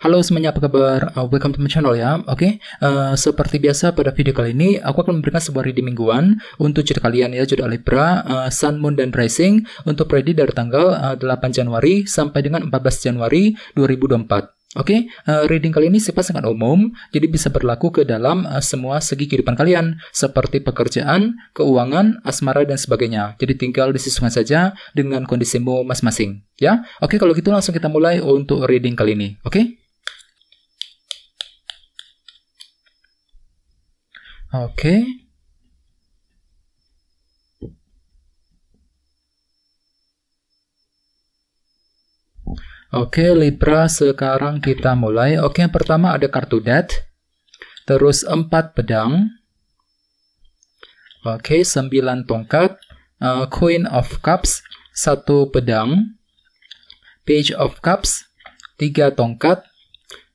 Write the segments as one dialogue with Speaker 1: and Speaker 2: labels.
Speaker 1: Halo semuanya, apa kabar? Uh, welcome to my channel ya. Oke, okay? uh, seperti biasa pada video kali ini aku akan memberikan sebuah reading mingguan untuk judul kalian ya, judul Libra, uh, Sun, Moon dan Rising untuk predi dari tanggal uh, 8 Januari sampai dengan 14 Januari 2024. Oke, okay, uh, reading kali ini sifat sangat umum, jadi bisa berlaku ke dalam uh, semua segi kehidupan kalian, seperti pekerjaan, keuangan, asmara, dan sebagainya. Jadi tinggal disesuaikan saja dengan kondisimu masing-masing. Ya, oke okay, kalau gitu langsung kita mulai untuk reading kali ini. Oke? Okay? Oke. Oke, Libra, sekarang kita mulai. Oke, yang pertama ada kartu death. Terus empat pedang. Oke, sembilan tongkat. Uh, Queen of Cups, satu pedang. Page of Cups, tiga tongkat.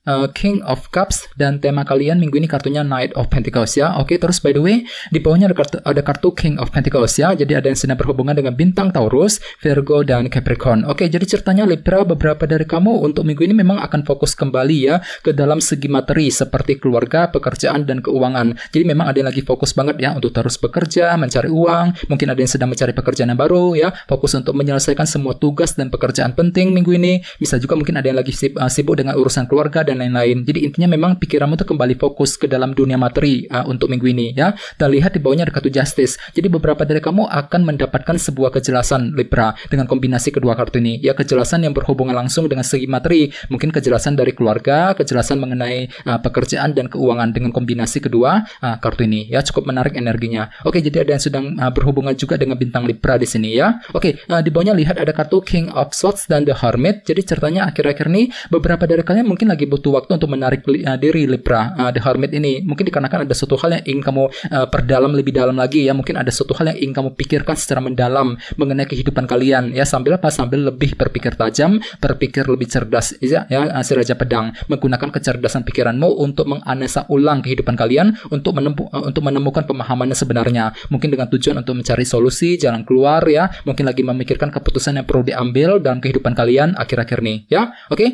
Speaker 1: Eh, King of Cups dan tema kalian minggu ini kartunya Knight of Pentacles ya. Oke, okay, terus by the way, di bawahnya ada kartu, ada kartu King of Pentacles ya. Jadi ada yang sedang berhubungan dengan bintang Taurus, Virgo dan Capricorn. Oke, okay, jadi ceritanya Libra beberapa dari kamu untuk minggu ini memang akan fokus kembali ya ke dalam segi materi seperti keluarga, pekerjaan dan keuangan. Jadi memang ada yang lagi fokus banget ya untuk terus bekerja, mencari uang, mungkin ada yang sedang mencari pekerjaan yang baru ya, fokus untuk menyelesaikan semua tugas dan pekerjaan penting minggu ini. Bisa juga mungkin ada yang lagi eh, sibuk dengan urusan keluarga dan dan lain-lain. Jadi intinya memang pikiranmu itu kembali fokus ke dalam dunia materi uh, untuk minggu ini ya. Dan lihat di bawahnya ada kartu justice. Jadi beberapa dari kamu akan mendapatkan sebuah kejelasan Libra dengan kombinasi kedua kartu ini. Ya kejelasan yang berhubungan langsung dengan segi materi, mungkin kejelasan dari keluarga, kejelasan mengenai uh, pekerjaan dan keuangan dengan kombinasi kedua uh, kartu ini. Ya cukup menarik energinya. Oke, jadi ada yang sedang uh, berhubungan juga dengan bintang Libra di sini ya. Oke, uh, di bawahnya lihat ada kartu King of Swords dan The Hermit. Jadi ceritanya akhir-akhir ini beberapa dari kalian mungkin lagi butuh butuh waktu untuk menarik uh, diri Libra uh, The Hermit ini. Mungkin dikarenakan ada satu hal yang ingin kamu uh, perdalam lebih dalam lagi ya. Mungkin ada satu hal yang ingin kamu pikirkan secara mendalam mengenai kehidupan kalian ya sambil apa sambil lebih berpikir tajam, berpikir lebih cerdas ya, ya si Raja Pedang menggunakan kecerdasan pikiranmu untuk menganalisa ulang kehidupan kalian untuk menempu, uh, untuk menemukan pemahamannya sebenarnya. Mungkin dengan tujuan untuk mencari solusi, jalan keluar ya. Mungkin lagi memikirkan keputusan yang perlu diambil dalam kehidupan kalian akhir-akhir nih ya. Oke? Okay?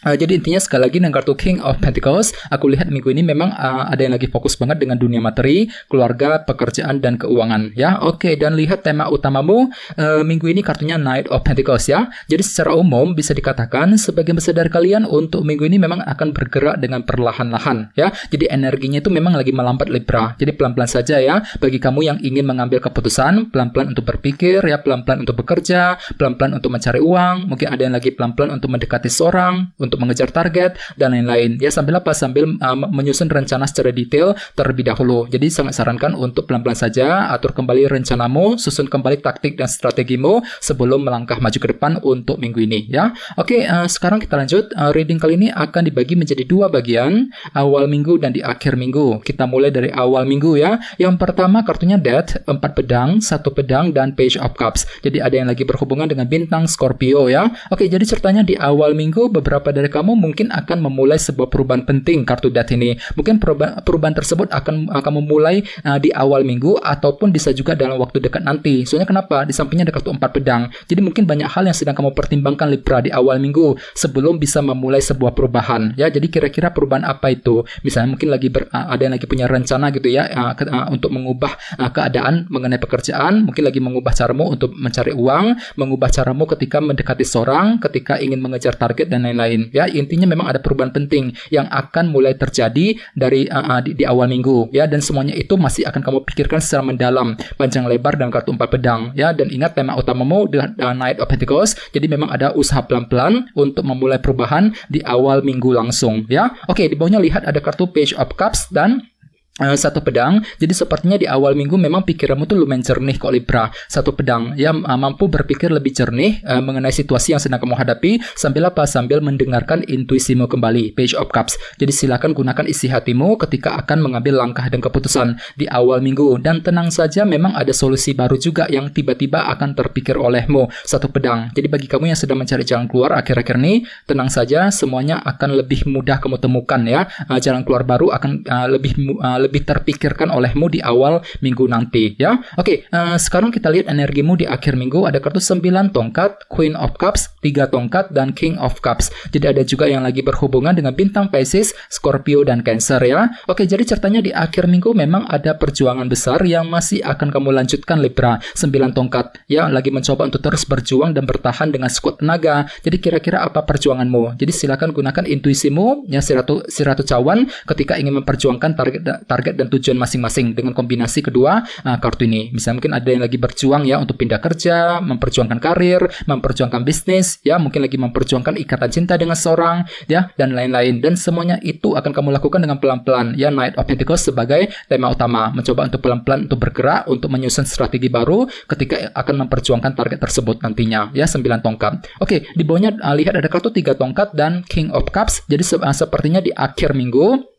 Speaker 1: Uh, jadi intinya sekali lagi dengan kartu King of Pentacles, aku lihat minggu ini memang uh, ada yang lagi fokus banget dengan dunia materi, keluarga, pekerjaan dan keuangan ya. Oke, okay, dan lihat tema utamamu uh, minggu ini kartunya Knight of Pentacles ya. Jadi secara umum bisa dikatakan sebagian besar dari kalian untuk minggu ini memang akan bergerak dengan perlahan-lahan ya. Jadi energinya itu memang lagi melambat Libra. Jadi pelan-pelan saja ya bagi kamu yang ingin mengambil keputusan, pelan-pelan untuk berpikir ya, pelan-pelan untuk bekerja, pelan-pelan untuk mencari uang, mungkin ada yang lagi pelan-pelan untuk mendekati seorang untuk mengejar target dan lain-lain. Ya sambil apa? Sambil uh, menyusun rencana secara detail terlebih dahulu. Jadi sangat sarankan untuk pelan-pelan saja atur kembali rencanamu, susun kembali taktik dan strategimu sebelum melangkah maju ke depan untuk minggu ini ya. Oke, uh, sekarang kita lanjut. Uh, reading kali ini akan dibagi menjadi dua bagian, awal minggu dan di akhir minggu. Kita mulai dari awal minggu ya. Yang pertama kartunya Death, empat pedang, satu pedang dan Page of Cups. Jadi ada yang lagi berhubungan dengan bintang Scorpio ya. Oke, jadi ceritanya di awal minggu beberapa dari kamu mungkin akan memulai sebuah perubahan penting kartu dat ini. Mungkin perubahan, perubahan tersebut akan akan memulai uh, di awal minggu ataupun bisa juga dalam waktu dekat nanti. Soalnya kenapa? Di sampingnya ada kartu empat pedang. Jadi mungkin banyak hal yang sedang kamu pertimbangkan Libra di awal minggu sebelum bisa memulai sebuah perubahan. Ya, jadi kira-kira perubahan apa itu? Misalnya mungkin lagi ber, uh, ada yang lagi punya rencana gitu ya uh, ke, uh, untuk mengubah uh, keadaan mengenai pekerjaan, mungkin lagi mengubah caramu untuk mencari uang, mengubah caramu ketika mendekati seorang, ketika ingin mengejar target dan lain-lain ya intinya memang ada perubahan penting yang akan mulai terjadi dari uh, di, di awal minggu ya dan semuanya itu masih akan kamu pikirkan secara mendalam panjang lebar dan kartu empat pedang ya dan ingat tema utamamu adalah uh, Night of pentacles jadi memang ada usaha pelan-pelan untuk memulai perubahan di awal minggu langsung ya oke di bawahnya lihat ada kartu Page of Cups dan Eh, satu pedang. Jadi sepertinya di awal minggu memang pikiranmu tuh lumayan jernih kok Libra. Satu pedang ya eh, mampu berpikir lebih jernih uh, eh, mengenai situasi yang sedang kamu hadapi sambil apa? Sambil mendengarkan intuisimu kembali. Page of Cups. Jadi silakan gunakan isi hatimu ketika akan mengambil langkah dan keputusan di awal minggu dan tenang saja memang ada solusi baru juga yang tiba-tiba akan terpikir olehmu. Satu pedang. Jadi bagi kamu yang sedang mencari jalan keluar akhir-akhir ini, tenang saja semuanya akan lebih mudah kamu temukan ya. Uh, jalan keluar baru akan uh, lebih uh, lebih lebih terpikirkan olehmu di awal minggu nanti ya. Oke, okay, uh, eh, sekarang kita lihat energimu di akhir minggu ada kartu 9 tongkat, Queen of Cups, 3 tongkat dan King of Cups. Jadi ada juga yang lagi berhubungan dengan bintang Pisces, Scorpio dan Cancer ya. Oke, okay, jadi ceritanya di akhir minggu memang ada perjuangan besar yang masih akan kamu lanjutkan Libra. 9 tongkat ya lagi mencoba untuk terus berjuang dan bertahan dengan sekuat tenaga. Jadi kira-kira apa perjuanganmu? Jadi silakan gunakan intuisimu ya Siratu Siratu Cawan ketika ingin memperjuangkan target target target dan tujuan masing-masing dengan kombinasi kedua uh, kartu ini. Misalnya mungkin ada yang lagi berjuang ya untuk pindah kerja, memperjuangkan karir, memperjuangkan bisnis, ya mungkin lagi memperjuangkan ikatan cinta dengan seorang, ya dan lain-lain. Dan semuanya itu akan kamu lakukan dengan pelan-pelan. Ya Knight of Pentacles sebagai tema utama, mencoba untuk pelan-pelan untuk bergerak, untuk menyusun strategi baru ketika akan memperjuangkan target tersebut nantinya. Ya sembilan tongkat. Oke, di bawahnya uh, lihat ada kartu tiga tongkat dan King of Cups. Jadi se uh, sepertinya di akhir minggu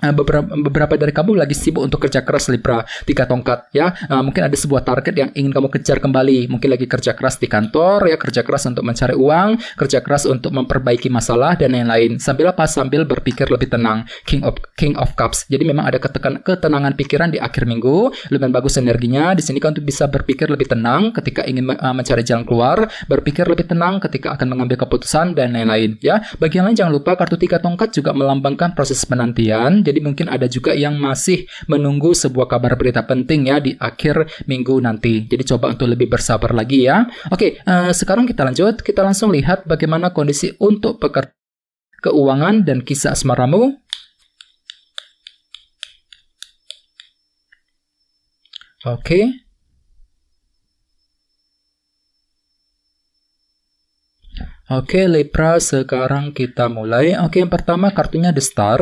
Speaker 1: Eh, beberapa, beberapa dari kamu lagi sibuk untuk kerja keras Libra tiga tongkat ya uh, mungkin ada sebuah target yang ingin kamu kejar kembali mungkin lagi kerja keras di kantor ya kerja keras untuk mencari uang kerja keras untuk memperbaiki masalah dan lain-lain sambil apa sambil berpikir lebih tenang King of King of Cups jadi memang ada ketekan, ketenangan pikiran di akhir minggu lumayan bagus energinya di sini kamu bisa berpikir lebih tenang ketika ingin uh, mencari jalan keluar berpikir lebih tenang ketika akan mengambil keputusan dan lain-lain ya bagian lain jangan lupa kartu tiga tongkat juga melambangkan proses penantian jadi mungkin ada juga yang masih menunggu sebuah kabar berita penting ya di akhir minggu nanti. Jadi coba untuk lebih bersabar lagi ya. Oke, uh, sekarang kita lanjut. Kita langsung lihat bagaimana kondisi untuk pekerja keuangan dan kisah asmaramu. Oke. Oke, okay, Libra, sekarang kita mulai. Oke, okay, yang pertama kartunya The Star,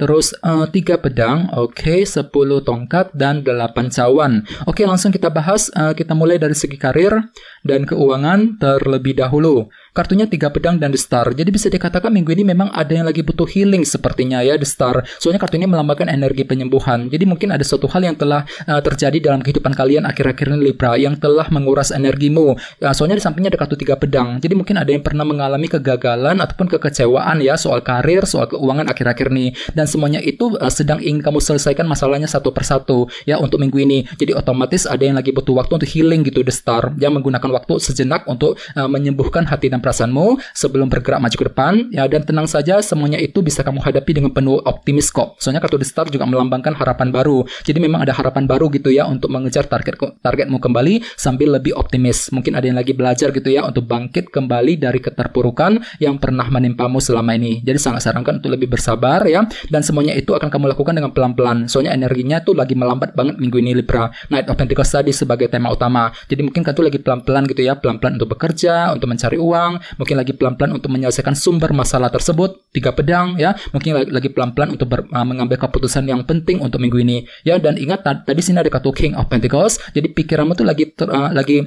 Speaker 1: terus uh, pedang, oke, okay, 10 tongkat, dan 8 cawan. Oke, okay, langsung kita bahas, uh, kita mulai dari segi karir dan keuangan terlebih dahulu. Kartunya tiga pedang dan The Star, jadi bisa dikatakan minggu ini memang ada yang lagi butuh healing sepertinya ya The Star. Soalnya kartu ini melambangkan energi penyembuhan, jadi mungkin ada suatu hal yang telah uh, terjadi dalam kehidupan kalian akhir-akhir ini Libra, yang telah menguras energimu. Uh, soalnya di sampingnya ada kartu tiga pedang, jadi mungkin ada yang pernah mengalami kegagalan ataupun kekecewaan ya soal karir, soal keuangan akhir-akhir ini dan semuanya itu uh, sedang ingin kamu selesaikan masalahnya satu persatu ya untuk minggu ini. Jadi otomatis ada yang lagi butuh waktu untuk healing gitu the star yang menggunakan waktu sejenak untuk uh, menyembuhkan hati dan perasaanmu sebelum bergerak maju ke depan ya dan tenang saja semuanya itu bisa kamu hadapi dengan penuh optimis kok. Soalnya kartu the star juga melambangkan harapan baru. Jadi memang ada harapan baru gitu ya untuk mengejar target targetmu kembali sambil lebih optimis. Mungkin ada yang lagi belajar gitu ya untuk bangkit kembali dari ket keterpurukan yang pernah menimpamu selama ini. Jadi sangat sarankan untuk lebih bersabar ya dan semuanya itu akan kamu lakukan dengan pelan-pelan. Soalnya energinya tuh lagi melambat banget minggu ini Libra. Night of Pentacles tadi sebagai tema utama. Jadi mungkin kan tuh lagi pelan-pelan gitu ya, pelan-pelan untuk bekerja, untuk mencari uang, mungkin lagi pelan-pelan untuk menyelesaikan sumber masalah tersebut, tiga pedang ya, mungkin lagi pelan-pelan untuk ber, uh, mengambil keputusan yang penting untuk minggu ini. Ya dan ingat tadi sini ada kartu King of Pentacles. Jadi pikiranmu tuh lagi ter, uh, lagi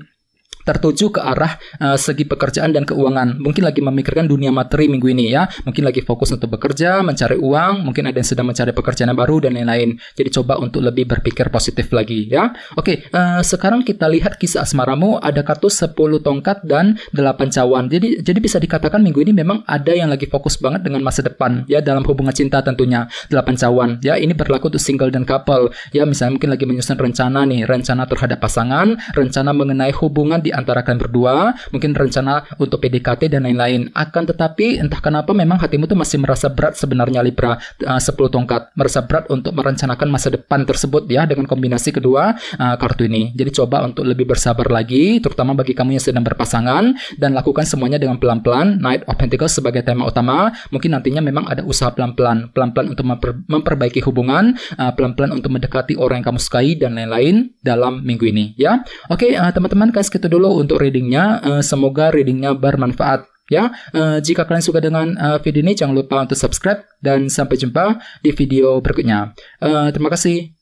Speaker 1: tertuju ke arah uh, segi pekerjaan dan keuangan. Mungkin lagi memikirkan dunia materi minggu ini ya. Mungkin lagi fokus untuk bekerja, mencari uang, mungkin ada yang sedang mencari pekerjaan baru dan lain-lain. Jadi coba untuk lebih berpikir positif lagi ya. Oke, uh, sekarang kita lihat kisah asmaramu ada kartu 10 tongkat dan 8 cawan. Jadi jadi bisa dikatakan minggu ini memang ada yang lagi fokus banget dengan masa depan ya dalam hubungan cinta tentunya. 8 cawan ya ini berlaku untuk single dan couple. Ya misalnya mungkin lagi menyusun rencana nih, rencana terhadap pasangan, rencana mengenai hubungan di antara kalian berdua, mungkin rencana untuk PDKT dan lain-lain. Akan tetapi entah kenapa memang hatimu tuh masih merasa berat sebenarnya Libra eh, uh, 10 tongkat, merasa berat untuk merencanakan masa depan tersebut ya dengan kombinasi kedua uh, kartu ini. Jadi coba untuk lebih bersabar lagi, terutama bagi kamu yang sedang berpasangan dan lakukan semuanya dengan pelan-pelan. Knight of Pentacles sebagai tema utama, mungkin nantinya memang ada usaha pelan-pelan, pelan-pelan untuk memper memperbaiki hubungan, pelan eh, pelan-pelan untuk mendekati orang yang kamu sukai dan lain-lain dalam minggu ini ya. Oke, okay, uh, teman-teman guys, kita dulu dulu untuk readingnya. Uh, semoga readingnya bermanfaat. Ya, uh, jika kalian suka dengan uh, video ini, jangan lupa untuk subscribe dan sampai jumpa di video berikutnya. Uh, terima kasih,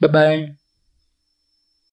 Speaker 1: bye bye.